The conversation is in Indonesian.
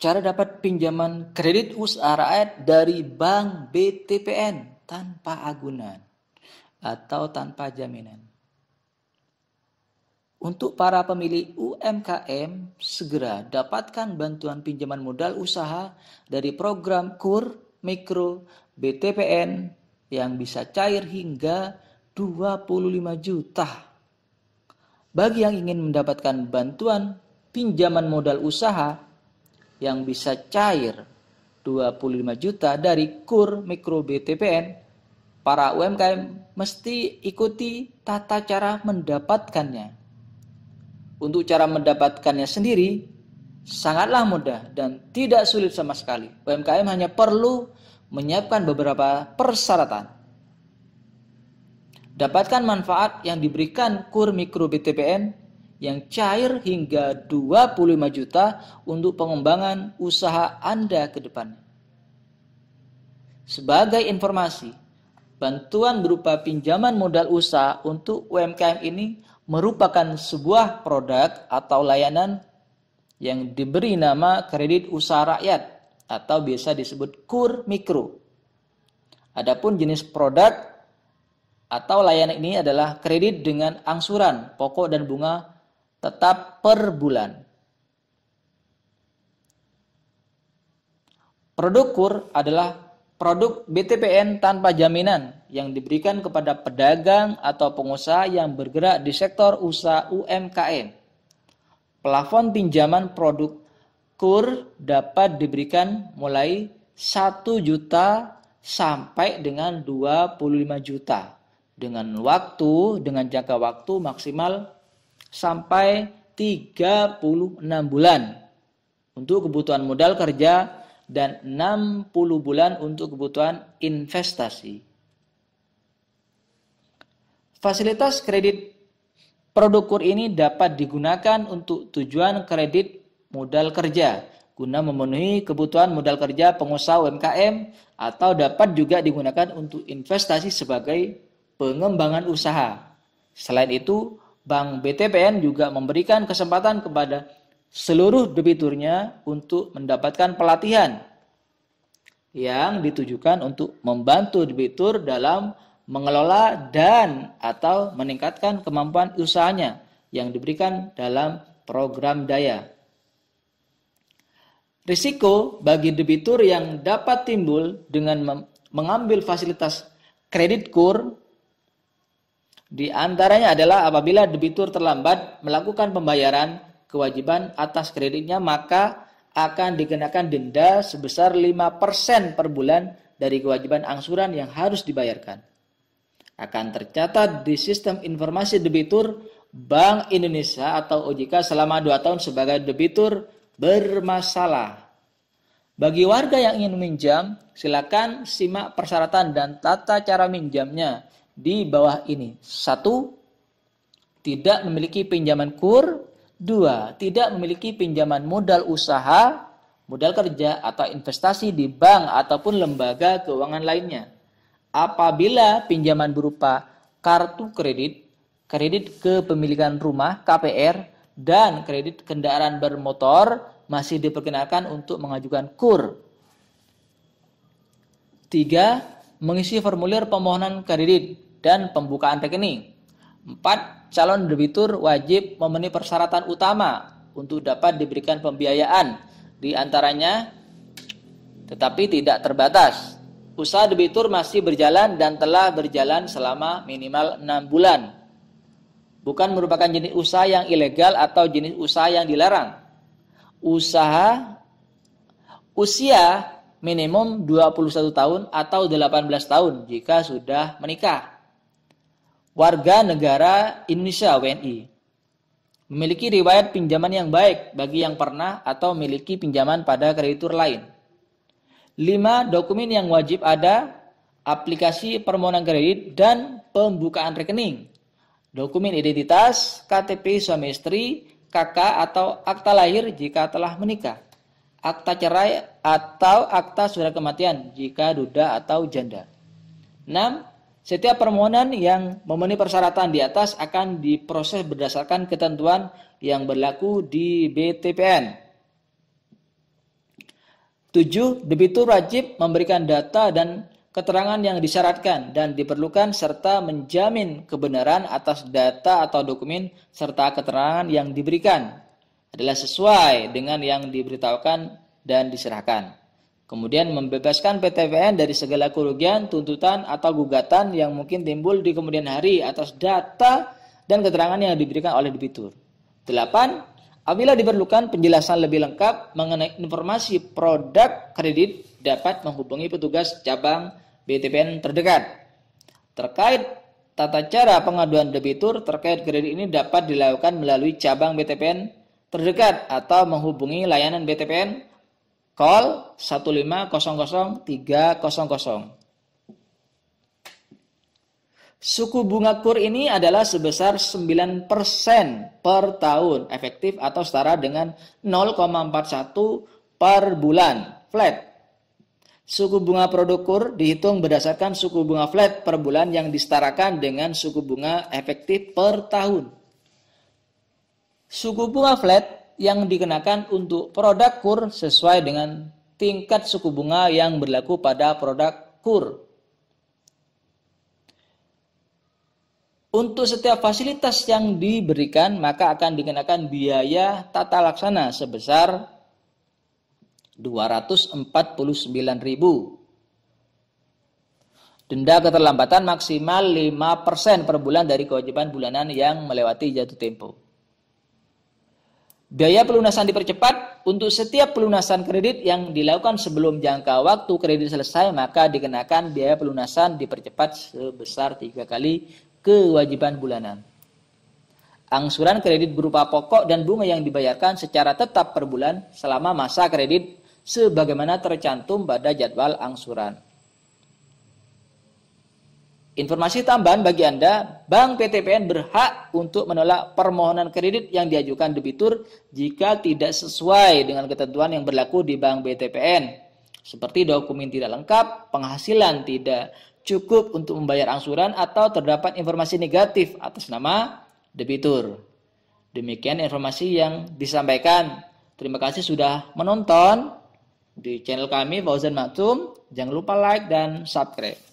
cara dapat pinjaman kredit usaha rakyat dari bank BTPN tanpa agunan atau tanpa jaminan. Untuk para pemilik UMKM, segera dapatkan bantuan pinjaman modal usaha dari program KUR Mikro BTPN yang bisa cair hingga 25 juta. Bagi yang ingin mendapatkan bantuan pinjaman modal usaha yang bisa cair 25 juta dari KUR Mikro BTPN, para UMKM mesti ikuti tata cara mendapatkannya. Untuk cara mendapatkannya sendiri, sangatlah mudah dan tidak sulit sama sekali. UMKM hanya perlu menyiapkan beberapa persyaratan. Dapatkan manfaat yang diberikan KUR Mikro BTPN yang cair hingga 25 juta untuk pengembangan usaha Anda ke depan. Sebagai informasi, bantuan berupa pinjaman modal usaha untuk UMKM ini merupakan sebuah produk atau layanan yang diberi nama kredit usaha rakyat atau biasa disebut KUR mikro. Adapun jenis produk atau layanan ini adalah kredit dengan angsuran, pokok dan bunga tetap per bulan. Produk kur adalah produk BTPN tanpa jaminan yang diberikan kepada pedagang atau pengusaha yang bergerak di sektor usaha UMKM. Plafon pinjaman produk kur dapat diberikan mulai 1 juta sampai dengan 25 juta dengan waktu dengan jangka waktu maksimal sampai 36 bulan untuk kebutuhan modal kerja dan 60 bulan untuk kebutuhan investasi. Fasilitas kredit produk kur ini dapat digunakan untuk tujuan kredit modal kerja guna memenuhi kebutuhan modal kerja pengusaha UMKM atau dapat juga digunakan untuk investasi sebagai pengembangan usaha. Selain itu, Bank BTPN juga memberikan kesempatan kepada seluruh debiturnya untuk mendapatkan pelatihan yang ditujukan untuk membantu debitur dalam mengelola dan atau meningkatkan kemampuan usahanya yang diberikan dalam program daya. Risiko bagi debitur yang dapat timbul dengan mengambil fasilitas kredit kur di antaranya adalah apabila debitur terlambat melakukan pembayaran kewajiban atas kreditnya maka akan dikenakan denda sebesar 5% per bulan dari kewajiban angsuran yang harus dibayarkan. Akan tercatat di sistem informasi debitur Bank Indonesia atau OJK selama 2 tahun sebagai debitur bermasalah. Bagi warga yang ingin meminjam, silakan simak persyaratan dan tata cara minjamnya di bawah ini. Satu, tidak memiliki pinjaman kur. Dua, tidak memiliki pinjaman modal usaha, modal kerja, atau investasi di bank ataupun lembaga keuangan lainnya. Apabila pinjaman berupa kartu kredit, kredit kepemilikan rumah, KPR, dan kredit kendaraan bermotor masih diperkenalkan untuk mengajukan kur. Tiga, mengisi formulir permohonan kredit dan pembukaan rekening. 4. Calon debitur wajib memenuhi persyaratan utama untuk dapat diberikan pembiayaan, di antaranya tetapi tidak terbatas. Usaha debitur masih berjalan dan telah berjalan selama minimal 6 bulan. Bukan merupakan jenis usaha yang ilegal atau jenis usaha yang dilarang. Usaha usia minimum 21 tahun atau 18 tahun jika sudah menikah warga negara Indonesia WNI memiliki riwayat pinjaman yang baik bagi yang pernah atau memiliki pinjaman pada kreditur lain. 5. Dokumen yang wajib ada aplikasi permohonan kredit dan pembukaan rekening. Dokumen identitas, KTP suami istri, KK atau akta lahir jika telah menikah. Akta cerai atau akta surat kematian jika duda atau janda. 6 setiap permohonan yang memenuhi persyaratan di atas akan diproses berdasarkan ketentuan yang berlaku di BTPN. 7. Debitur wajib memberikan data dan keterangan yang disyaratkan dan diperlukan serta menjamin kebenaran atas data atau dokumen serta keterangan yang diberikan adalah sesuai dengan yang diberitahukan dan diserahkan. Kemudian membebaskan PTPN dari segala kerugian, tuntutan, atau gugatan yang mungkin timbul di kemudian hari atas data dan keterangan yang diberikan oleh debitur. 8. Apabila diperlukan penjelasan lebih lengkap mengenai informasi produk kredit dapat menghubungi petugas cabang BTPN terdekat. Terkait tata cara pengaduan debitur terkait kredit ini dapat dilakukan melalui cabang BTPN terdekat atau menghubungi layanan BTPN Call 1500300. Suku bunga kur ini adalah sebesar 9% per tahun, efektif atau setara dengan 0,41 per bulan, flat. Suku bunga produk kur dihitung berdasarkan suku bunga flat per bulan yang disetarakan dengan suku bunga efektif per tahun. Suku bunga flat yang dikenakan untuk produk kur sesuai dengan tingkat suku bunga yang berlaku pada produk kur. Untuk setiap fasilitas yang diberikan, maka akan dikenakan biaya tata laksana sebesar 249.000. Denda keterlambatan maksimal 5% per bulan dari kewajiban bulanan yang melewati jatuh tempo. Biaya pelunasan dipercepat untuk setiap pelunasan kredit yang dilakukan sebelum jangka waktu kredit selesai maka dikenakan biaya pelunasan dipercepat sebesar tiga kali kewajiban bulanan. Angsuran kredit berupa pokok dan bunga yang dibayarkan secara tetap per bulan selama masa kredit sebagaimana tercantum pada jadwal angsuran. Informasi tambahan bagi Anda, Bank PTPN berhak untuk menolak permohonan kredit yang diajukan debitur jika tidak sesuai dengan ketentuan yang berlaku di Bank BTPN, seperti dokumen tidak lengkap, penghasilan tidak cukup untuk membayar angsuran atau terdapat informasi negatif atas nama debitur. Demikian informasi yang disampaikan. Terima kasih sudah menonton di channel kami Fauzan Maktum. Jangan lupa like dan subscribe.